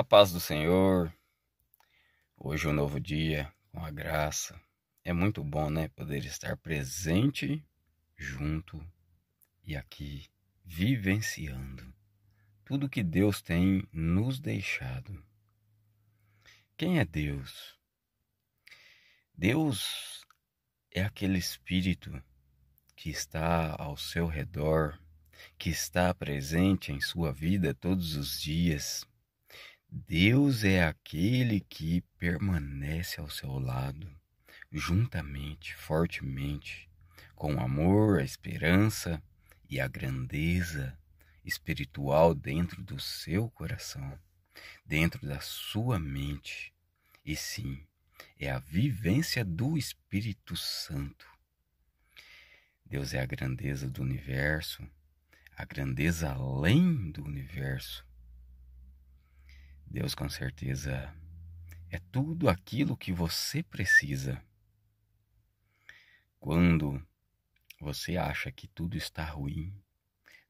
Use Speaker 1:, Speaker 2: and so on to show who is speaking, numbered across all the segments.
Speaker 1: A paz do Senhor. Hoje é um novo dia, com a graça. É muito bom, né, poder estar presente, junto e aqui vivenciando tudo que Deus tem nos deixado. Quem é Deus? Deus é aquele espírito que está ao seu redor, que está presente em sua vida todos os dias Deus é aquele que permanece ao seu lado, juntamente, fortemente, com o amor, a esperança e a grandeza espiritual dentro do seu coração, dentro da sua mente. E sim, é a vivência do Espírito Santo. Deus é a grandeza do universo, a grandeza além do universo Deus com certeza é tudo aquilo que você precisa. Quando você acha que tudo está ruim,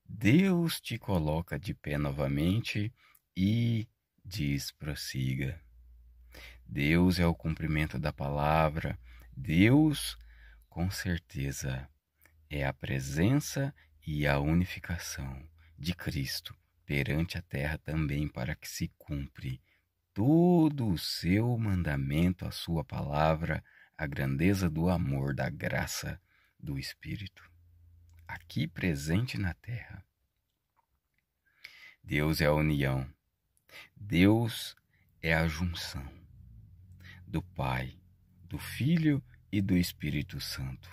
Speaker 1: Deus te coloca de pé novamente e diz: prossiga. Deus é o cumprimento da palavra. Deus, com certeza, é a presença e a unificação de Cristo perante a terra também, para que se cumpre todo o seu mandamento, a sua palavra, a grandeza do amor, da graça do Espírito, aqui presente na terra. Deus é a união, Deus é a junção do Pai, do Filho e do Espírito Santo,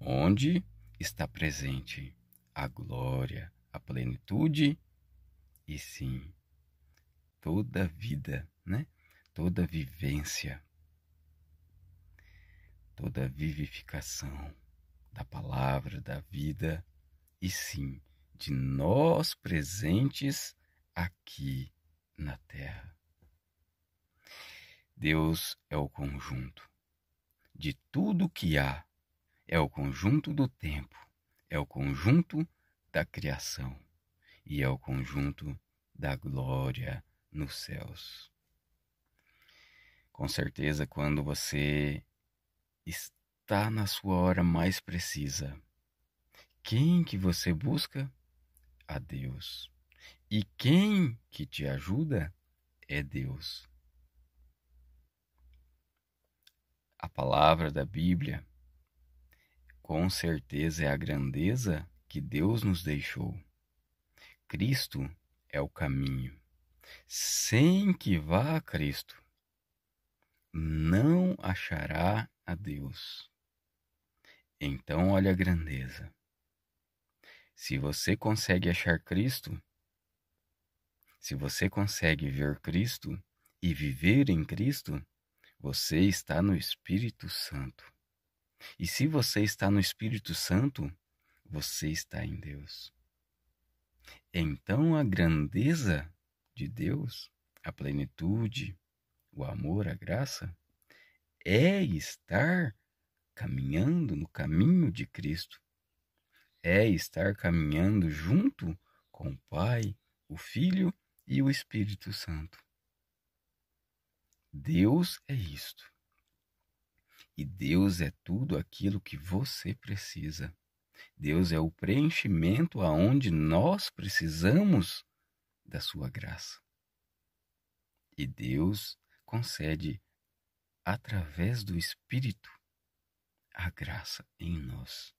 Speaker 1: onde está presente a glória, a plenitude e sim, toda vida, né? toda vivência, toda vivificação da palavra, da vida, e sim, de nós presentes aqui na Terra. Deus é o conjunto de tudo que há, é o conjunto do tempo, é o conjunto da criação e ao conjunto da glória nos céus. Com certeza, quando você está na sua hora mais precisa, quem que você busca? A Deus. E quem que te ajuda é Deus. A palavra da Bíblia, com certeza, é a grandeza que Deus nos deixou. Cristo é o caminho. Sem que vá a Cristo, não achará a Deus. Então, olha a grandeza. Se você consegue achar Cristo, se você consegue ver Cristo e viver em Cristo, você está no Espírito Santo. E se você está no Espírito Santo, você está em Deus. Então a grandeza de Deus, a plenitude, o amor, a graça, é estar caminhando no caminho de Cristo, é estar caminhando junto com o Pai, o Filho e o Espírito Santo. Deus é isto. E Deus é tudo aquilo que você precisa. Deus é o preenchimento aonde nós precisamos da sua graça. E Deus concede através do Espírito a graça em nós.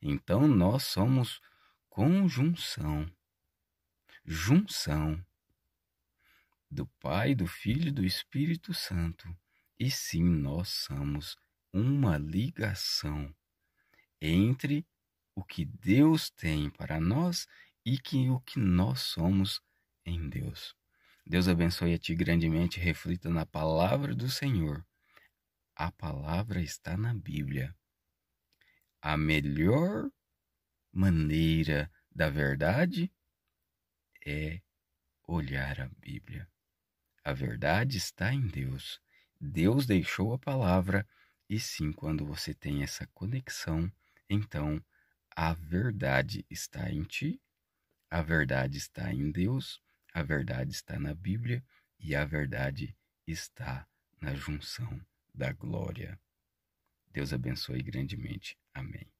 Speaker 1: Então nós somos conjunção, junção do Pai, do Filho e do Espírito Santo. E sim, nós somos uma ligação entre o que Deus tem para nós e que o que nós somos em Deus. Deus abençoe a ti grandemente, reflita na palavra do Senhor. A palavra está na Bíblia. A melhor maneira da verdade é olhar a Bíblia. A verdade está em Deus. Deus deixou a palavra, e sim, quando você tem essa conexão, então a verdade está em ti, a verdade está em Deus, a verdade está na Bíblia e a verdade está na junção da glória. Deus abençoe grandemente. Amém.